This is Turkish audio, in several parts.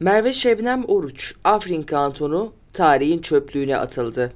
Merve Şebnem Oruç, Afrin Kantonu tarihin çöplüğüne atıldı.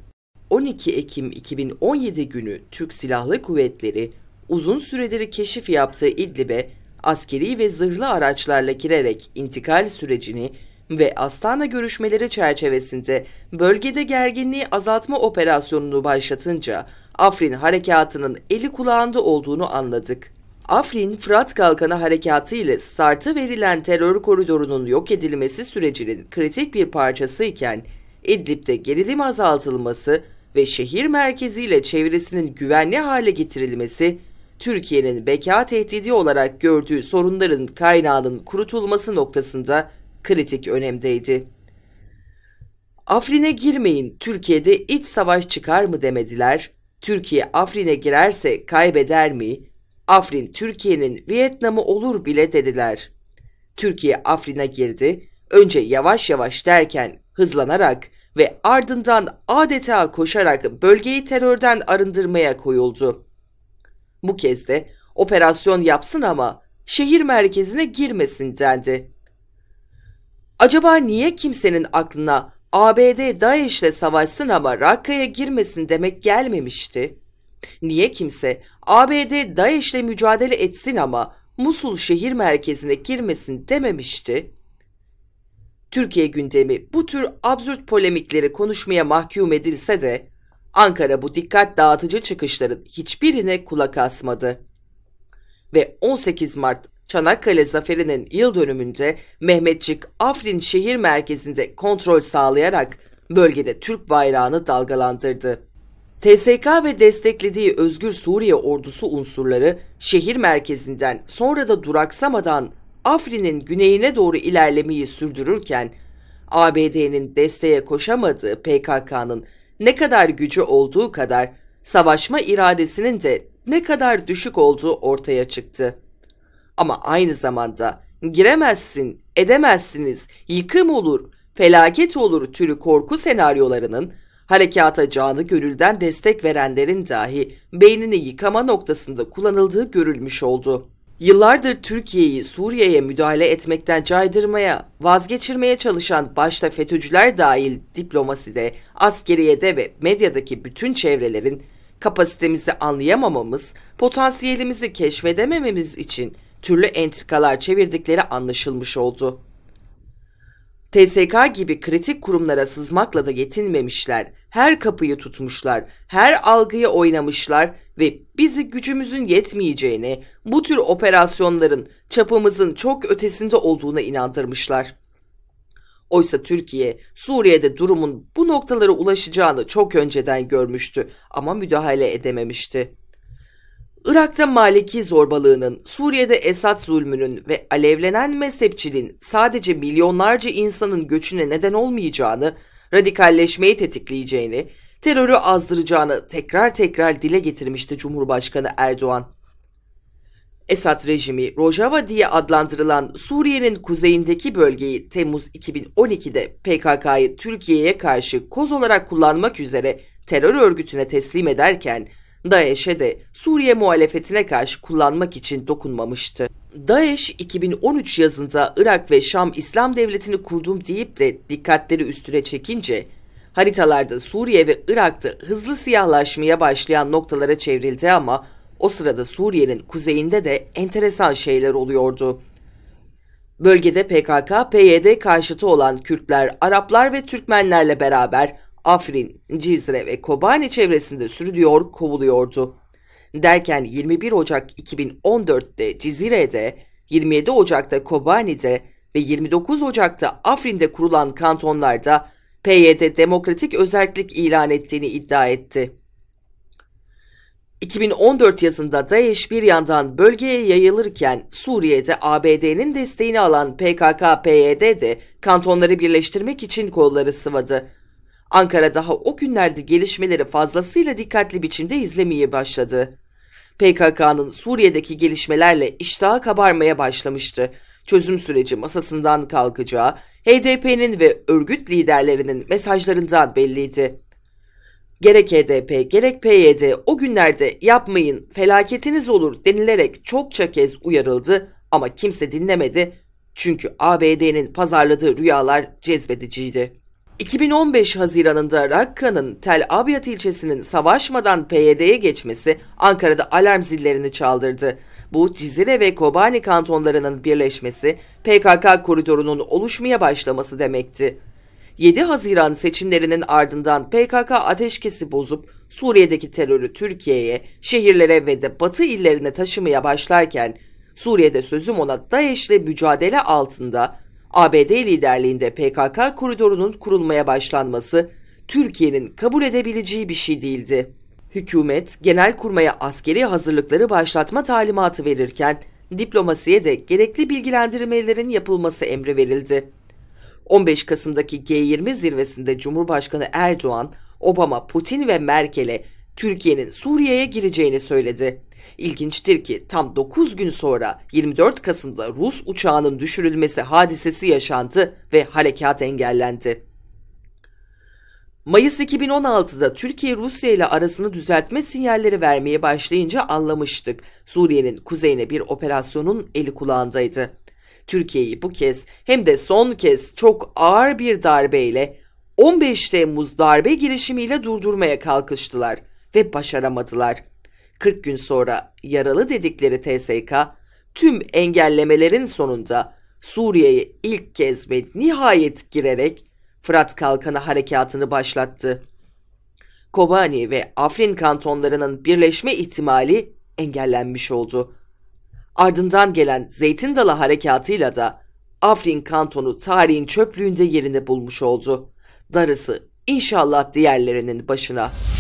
12 Ekim 2017 günü Türk Silahlı Kuvvetleri uzun süredir keşif yaptığı İdlib'e askeri ve zırhlı araçlarla girerek intikal sürecini ve Astana görüşmeleri çerçevesinde bölgede gerginliği azaltma operasyonunu başlatınca Afrin harekatının eli kulağında olduğunu anladık. Afrin Fırat Kalkanı Harekatı ile startı verilen terör koridorunun yok edilmesi sürecinin kritik bir parçası iken İdlib'de gerilim azaltılması ve şehir merkeziyle çevresinin güvenli hale getirilmesi Türkiye'nin beka tehdidi olarak gördüğü sorunların kaynağının kurutulması noktasında kritik önemdeydi. Afrin'e girmeyin, Türkiye'de iç savaş çıkar mı demediler, Türkiye Afrin'e girerse kaybeder mi, Afrin Türkiye'nin Vietnam'ı olur bile dediler. Türkiye Afrin'e girdi, önce yavaş yavaş derken hızlanarak ve ardından adeta koşarak bölgeyi terörden arındırmaya koyuldu. Bu kez de operasyon yapsın ama şehir merkezine girmesin dendi. Acaba niye kimsenin aklına ABD DAEŞ'le savaşsın ama Rakka'ya girmesin demek gelmemişti? Niye kimse ABD DAEŞ'le mücadele etsin ama Musul şehir merkezine girmesin dememişti? Türkiye gündemi bu tür absürt polemikleri konuşmaya mahkum edilse de Ankara bu dikkat dağıtıcı çıkışların hiçbirine kulak asmadı. Ve 18 Mart Çanakkale Zaferi'nin yıl dönümünde Mehmetçik Afrin şehir merkezinde kontrol sağlayarak bölgede Türk bayrağını dalgalandırdı. TSK ve desteklediği Özgür Suriye ordusu unsurları şehir merkezinden sonra da duraksamadan Afrin'in güneyine doğru ilerlemeyi sürdürürken ABD'nin desteğe koşamadığı PKK'nın ne kadar gücü olduğu kadar savaşma iradesinin de ne kadar düşük olduğu ortaya çıktı. Ama aynı zamanda giremezsin, edemezsiniz, yıkım olur, felaket olur türü korku senaryolarının Harekata canı gönülden destek verenlerin dahi beynini yıkama noktasında kullanıldığı görülmüş oldu. Yıllardır Türkiye'yi Suriye'ye müdahale etmekten caydırmaya, vazgeçirmeye çalışan başta FETÖ'cüler dahil diplomaside, askeriyede ve medyadaki bütün çevrelerin kapasitemizi anlayamamamız, potansiyelimizi keşfedemememiz için türlü entrikalar çevirdikleri anlaşılmış oldu. TSK gibi kritik kurumlara sızmakla da yetinmemişler. Her kapıyı tutmuşlar, her algıyı oynamışlar ve bizi gücümüzün yetmeyeceğine, bu tür operasyonların çapımızın çok ötesinde olduğuna inandırmışlar. Oysa Türkiye, Suriye'de durumun bu noktalara ulaşacağını çok önceden görmüştü ama müdahale edememişti. Irak'ta Maliki zorbalığının, Suriye'de Esad zulmünün ve alevlenen mezhepçiliğin sadece milyonlarca insanın göçüne neden olmayacağını, radikalleşmeyi tetikleyeceğini, terörü azdıracağını tekrar tekrar dile getirmişti Cumhurbaşkanı Erdoğan. Esad rejimi Rojava diye adlandırılan Suriye'nin kuzeyindeki bölgeyi Temmuz 2012'de PKK'yı Türkiye'ye karşı koz olarak kullanmak üzere terör örgütüne teslim ederken DAEŞ'e de Suriye muhalefetine karşı kullanmak için dokunmamıştı. DAEŞ 2013 yazında Irak ve Şam İslam Devleti'ni kurdum deyip de dikkatleri üstüne çekince haritalarda Suriye ve Irak'ta hızlı siyahlaşmaya başlayan noktalara çevrildi ama o sırada Suriye'nin kuzeyinde de enteresan şeyler oluyordu. Bölgede PKK, PYD karşıtı olan Kürtler, Araplar ve Türkmenlerle beraber Afrin, Cizre ve Kobani çevresinde sürüyor, kovuluyordu. Derken 21 Ocak 2014'te Cizire'de, 27 Ocak'ta Kobani'de ve 29 Ocak'ta Afrin'de kurulan kantonlarda PYD demokratik özellik ilan ettiğini iddia etti. 2014 yazında DAEŞ bir yandan bölgeye yayılırken Suriye'de ABD'nin desteğini alan PKK-PYD de kantonları birleştirmek için kolları sıvadı. Ankara daha o günlerde gelişmeleri fazlasıyla dikkatli biçimde izlemeye başladı. PKK'nın Suriye'deki gelişmelerle iştahı kabarmaya başlamıştı. Çözüm süreci masasından kalkacağı HDP'nin ve örgüt liderlerinin mesajlarından belliydi. Gerek HDP gerek PYD o günlerde yapmayın felaketiniz olur denilerek çokça kez uyarıldı ama kimse dinlemedi çünkü ABD'nin pazarladığı rüyalar cezbediciydi. 2015 Haziran'ında Rakka'nın Tel Abyad ilçesinin savaşmadan PYD'ye geçmesi Ankara'da alarm zillerini çaldırdı. Bu Cizire ve Kobani kantonlarının birleşmesi PKK koridorunun oluşmaya başlaması demekti. 7 Haziran seçimlerinin ardından PKK ateşkesi bozup Suriye'deki terörü Türkiye'ye, şehirlere ve de batı illerine taşımaya başlarken Suriye'de sözüm ona DAEŞ'le mücadele altında ABD liderliğinde PKK koridorunun kurulmaya başlanması Türkiye'nin kabul edebileceği bir şey değildi. Hükümet genel kurmaya askeri hazırlıkları başlatma talimatı verirken diplomasiye de gerekli bilgilendirmelerin yapılması emri verildi. 15 Kasım'daki G20 zirvesinde Cumhurbaşkanı Erdoğan, Obama, Putin ve Merkel'e Türkiye'nin Suriye'ye gireceğini söyledi. İlginçtir ki tam 9 gün sonra 24 Kasım'da Rus uçağının düşürülmesi hadisesi yaşandı ve harekat engellendi. Mayıs 2016'da Türkiye Rusya ile arasını düzeltme sinyalleri vermeye başlayınca anlamıştık. Suriye'nin kuzeyine bir operasyonun eli kulağındaydı. Türkiye'yi bu kez hem de son kez çok ağır bir darbeyle 15 Temmuz darbe girişimiyle durdurmaya kalkıştılar ve başaramadılar. 40 gün sonra yaralı dedikleri TSK tüm engellemelerin sonunda Suriye'ye ilk kez ve nihayet girerek Fırat Kalkanı harekatını başlattı. Kobani ve Afrin kantonlarının birleşme ihtimali engellenmiş oldu. Ardından gelen Zeytin Dalı harekatıyla da Afrin kantonu tarihin çöplüğünde yerini bulmuş oldu. Darısı inşallah diğerlerinin başına.''